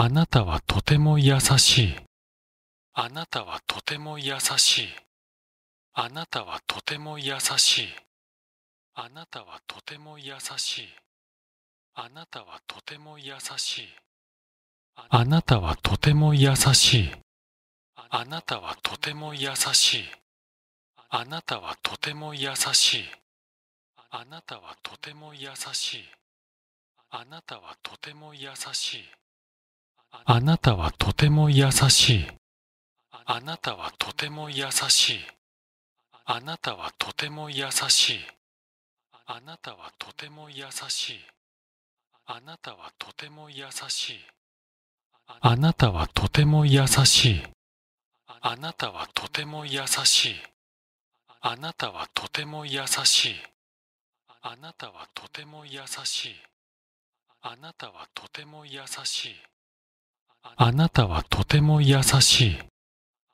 あなたはとても優しい。あなたはとても優しい。あなたはとても優しい。あなたはとても優しい。あなたはとても優しい。あなたはとても優しい。あなたはとても優しい。あなたはとても優しい。あなたはとても優しい。あなたはとても優しい。あなたはとても優しい。あなたはとても優しい。あなたはとても優しい。あなたはとても優しい。あなたはとても優しい。あなたはとても優しい。あなたはとても優しい。あなたはとても優しい。あなたはとても優しい。あなたはとても優しい。あなたはとても優しい。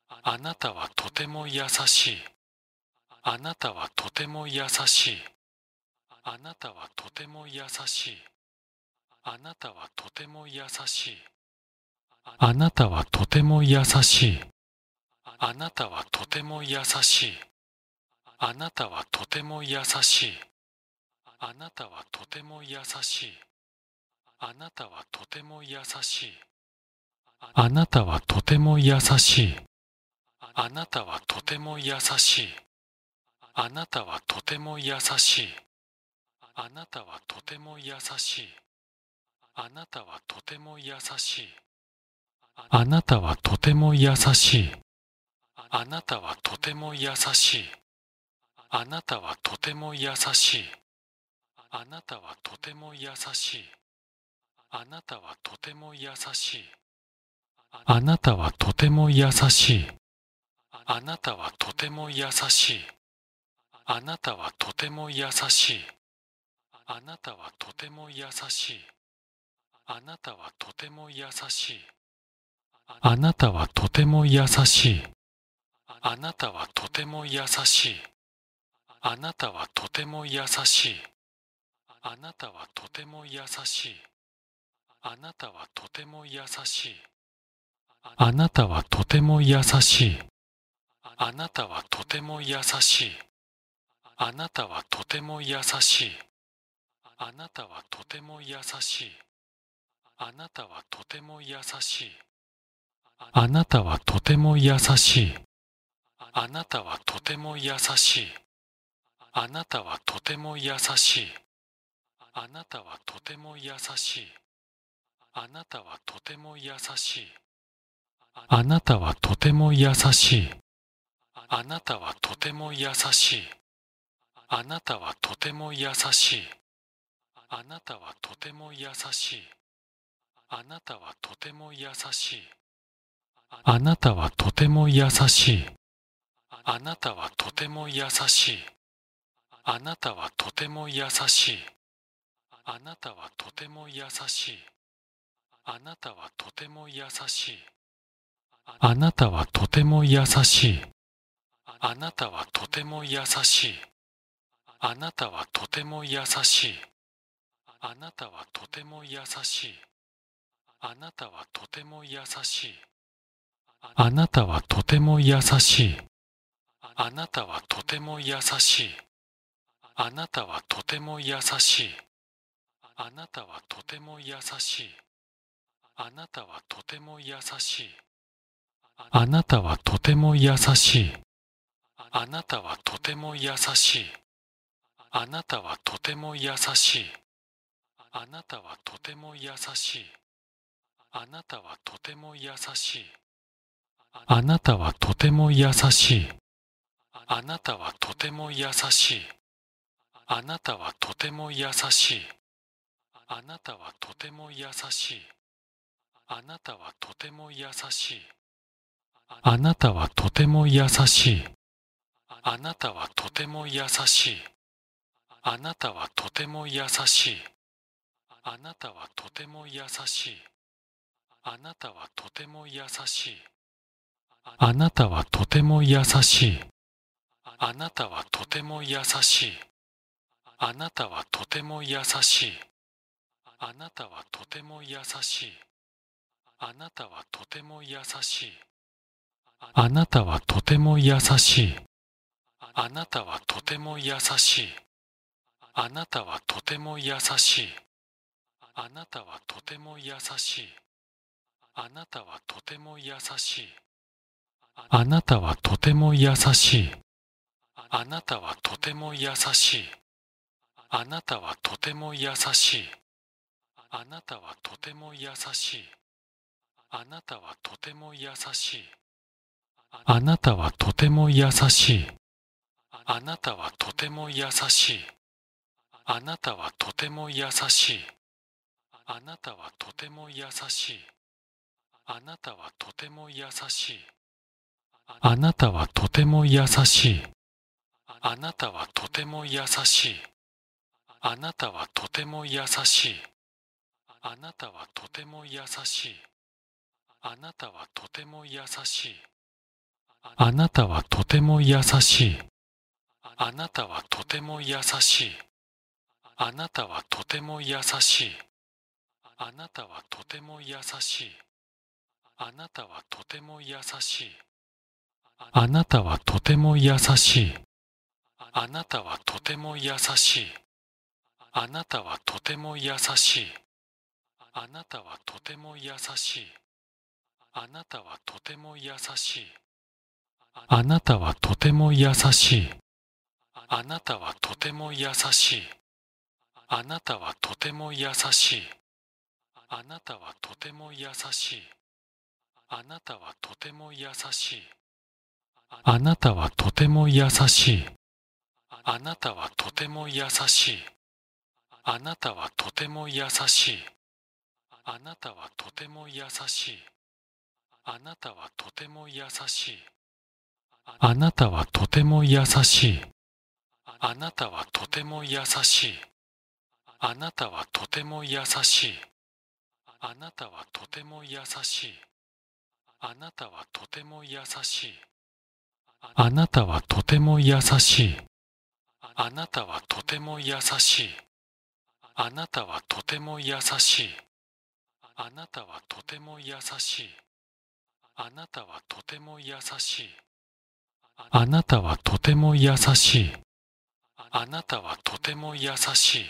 あなたはとても優しい。あなたはとても優しい。あなたはとても優しい。あなたはとても優しい。あなたはとても優しい。あなたはとても優しい。あなたはとても優しい。あなたはとても優しい。あなたはとても優しい。あなたはとても優しい。あなたはとても優しい。あなたはとても優しい。あなたはとても優しい。あなたはとても優しい。あなたはとても優しい。あなたはとても優しい。あなたはとても優しい。あなたはとても優しい。あなたはとても優しい。あなたはとても優しい。あなたはとても優しい。あなたはとても優しい。あなたはとても優しい。あなたはとても優しい。あなたはとても優しい。あなたはとても優しい。あなたはとても優しい。あなたはとても優しい。あなたはとても優しい。あなたはとても優しい。あなたはとても優しい。あなたはとても優しい。あなたはとても優しい。あなたはとても優しい。あなたはとても優しい。あなたはとても優しい。あなたはとても優しい。あなたはとても優しい。あなたはとても優しい。あなたはとても優しい。あなたはとても優しい。あなたはとても優しい。あなたはとても優しい。あなたはとても優しい。あなたはとても優しい。あなたはとても優しい。あなたはとても優しい。あなたはとても優しい。あなたはとても優しい。あなたはとても優しい。あなたはとても優しい。あなたはとても優しい。あなたはとても優しい。あなたはとても優しい。あなたはとても優しい。あなたはとても優しい。あなたはとても優しい。あなたはとても優しい。あなたはとても優しい。あなたはとても優しい。あなたはとても優しい。あなたはとても優しい。あなたはとても優しい。あなたはとても優しい。あなたはとても優しい。あなたはとても優しい。あなたはとても優しい。あなたはとても優しい。あなたはとても優しい。あなたはとても優しい。あなたはとても優しい。あなたはとても優しい。あなたはとても優しい。あなたはとても優しい。あなたはとても優しい。あなたはとても優しい。あなたはとても優しい。あなたはとても優しい。あなたはとても優しい。あなたはとても優しい。あなたはとても優しい。あなたはとても優しい。あなたはとても優しい。あなたはとても優しい。あなたはとても優しい。あなたはとても優しい。あなたはとても優しい。あなたはとても優しい。あなたはとても優しい。あなたはとても優しい。あなたはとても優しい。あなたはとても優しい。あなたはとても優しい。あなたはとても優しい。あなたはとても優しい。あなたはとても優しい。あなたはとても優しい。あなたはとても優しい。あなたはとても優しい。あなたはとても優しい。あなたはとても優しい。あなたはとても優しい。あなたはとても優しい。あなたはとても優しい。あなたはとても優しい。あなたはとても優しい。あなたはとても優しい。あなたはとても優しい。あなたはとても優しい。あなたはとても優しい。あなたはとても優しい。あなたはとても優しい。あなたはとても優しい。あなたはとても優しい。あなたはとても優しい。あなたはとても優しい。あなたはとても優しい。あなたはとても優しい。あなたはとても優しい。あなたはとても優しい。あなたはとても優しい。あなたはとても優しい。あなたはとても優しい。あなたはとても優しい。あなたはとても優しい。あなたはとても優しい。あなたはとても優しい。あなたはとても優しい。あなたはとても優しい。あなたはとても優しい。あなたはとても優しい。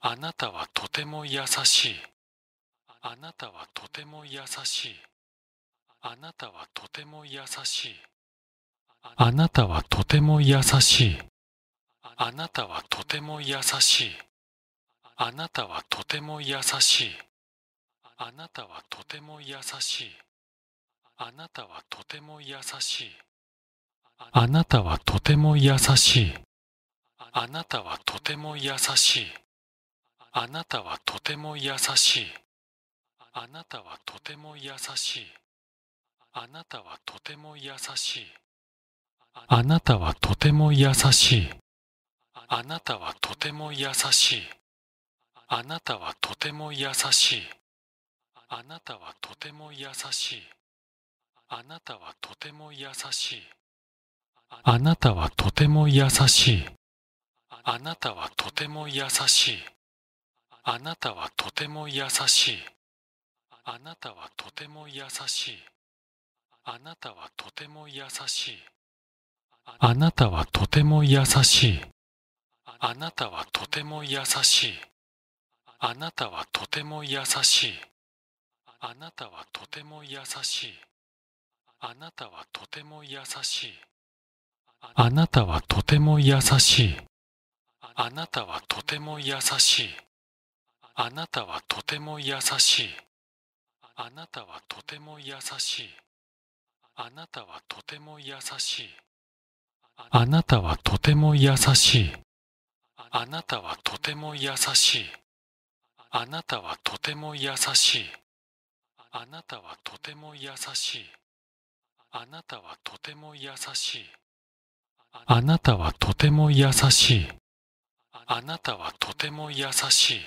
あなたはとても優しい。あなたはとても優しい。あなたはとても優しい。あなたはとても優しい。あなたはとても優しい。あなたはとても優しい。あなたはとても優しい。あなたはとても優しい。あなたはとても優しい。あなたはとても優しい。あなたはとても優しい。あなたはとても優しい。あなたはとても優しい。あなたはとても優しい。あなたはとても優しい。あなたはとても優しい。あなたはとても優しい。あなたはとても優しい。あなたはとても優しい。あなたはとても優しい。あなたはとても優しい。あなたはとても優しい。あなたはとても優しい。あなたはとても優しい。あなたはとても優しい。あなたはとても優しい。あなたはとても優しい。あなたはとても優しい。あなたはとても優しい。あなたはとても優しい。あなたはとても優しい。あなたはとても優しい。あなたはとても優しい。あなたはとても優しい。あなたはとても優しい。あなたはとても優しい。あなたはとても優しい。あなたはとても優しい。あなたはとても優しい。あなたはとても優しい。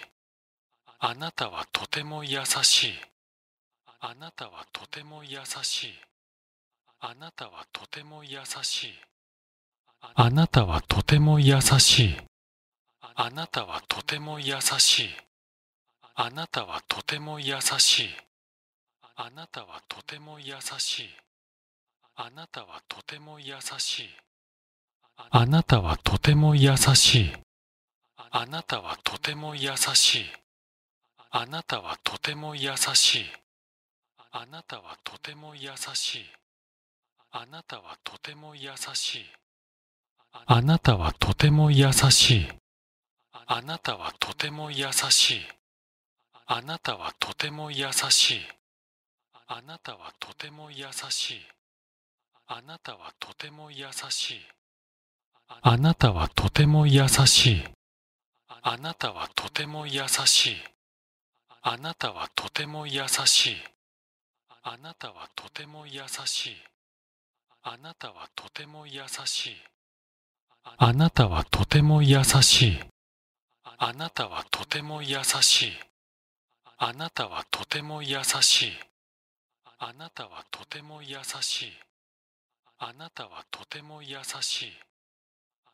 あなたはとても優しい。あなたはとても優しい。あなたはとても優しい。あなたはとても優しい。あなたはとても優しい。あなたはとても優しい。あなたはとても優しい。あなたはとても優しい。あなたはとても優しい。あなたはとても優しい。あなたはとても優しい。あなたはとても優しい。あなたはとても優しい。あなたはとても優しい。あなたはとても優しい。あなたはとても優しい。あなたはとても優しい。あなたはとても優しい。あなたはとても優しい。あなたはとても優しい。あなたはとても優しい。あなたはとても優しい。あなたはとても優しい。あなたはとても優しい。あなたはとても優しい。あなたはとても優しい。あなたはとても優しい。あなたはとても優しい。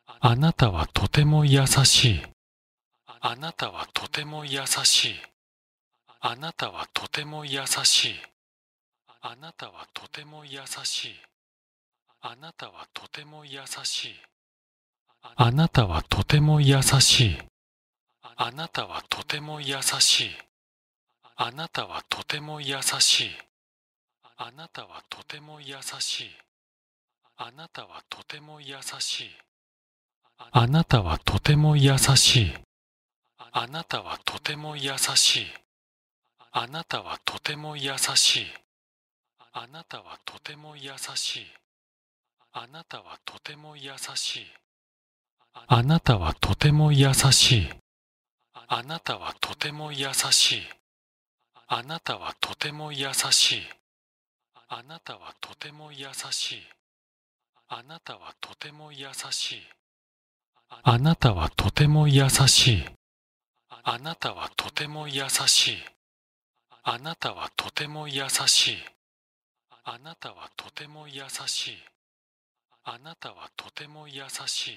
あなたはとても優しい。あなたはとても優しい。あなたはとても優しい。あなたはとても優しい。あなたはとても優しい。あなたはとても優しい。あなたはとても優しい。あなたはとても優しい。あなたはとても優しい。あなたはとても優しい。あなたはとても優しい。あなたはとても優しい。あなたはとても優しい。あなたはとても優しい。あなたはとても優しい。あなたはとても優しい。あなたはとても優しい。あなたはとても優しい。あなたはとても優しい。あなたはとても優しい。あなたはとても優しい。あなたはとても優しい。あなたはとても優しい。あなたはとても優しい。あなたはとても優しい。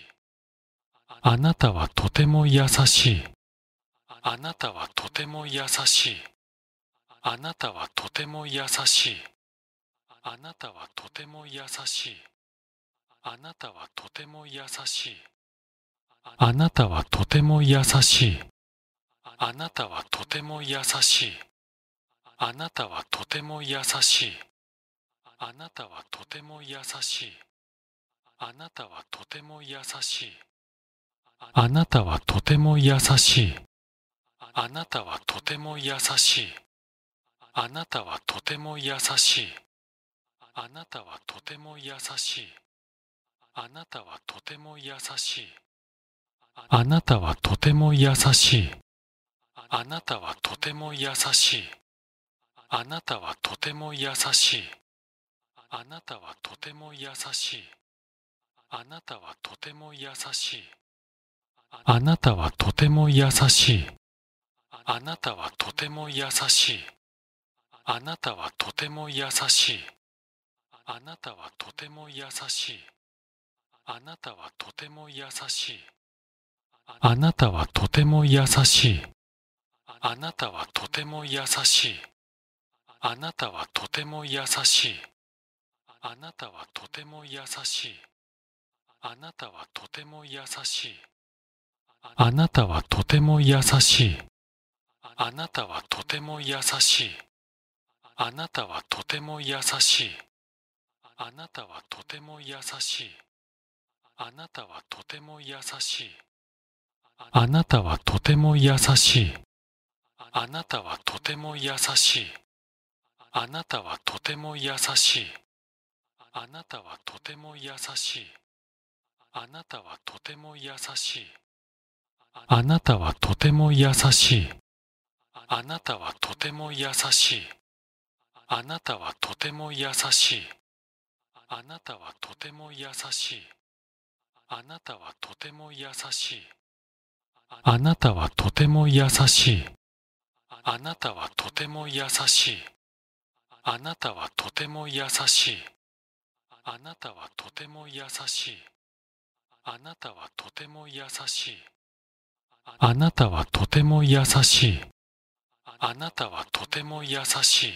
あなたはとても優しい。あなたはとても優しい。あなたはとても優しい。あなたはとても優しい。あなたはとても優しい。あなたはとても優しい。あなたはとても優しい。あなたはとても優しい。あなたはとても優しい。あなたはとても優しい。あなたはとても優しい。あなたはとても優しい。あなたはとても優しい。あなたはとても優しい。あなたはとても優しい。あなたはとても優しい。あなたはとても優しい。あなたはとても優しい。あなたはとても優しい。あなたはとても優しい。あなたはとても優しい。あなたはとても優しい。あなたはとても優しい。あなたはとても優しい。あなたはとても優しい。あなたはとても優しい。あなたはとても優しい。あなたはとても優しい。あなたはとても優しい。あなたはとても優しい。あなたはとても優しい。あなたはとても優しい。あなたはとても優しい。あなたはとても優しい。あなたはとても優しい。あなたはとても優しい。あなたはとても優しい。あなたはとても優しい。あなたはとても優しい。あなたはとても優しい。あなたはとても優しい。あなたはとても優しい。あなたはとても優しい。あなたはとても優しい。あなたはとても優しい。あなたはとても優しい。あなたはとても優しい。あなたはとても優しい。あなたはとても優しい。あなたはとても優しい。あなたはとても優しい。あなたはとても優しい。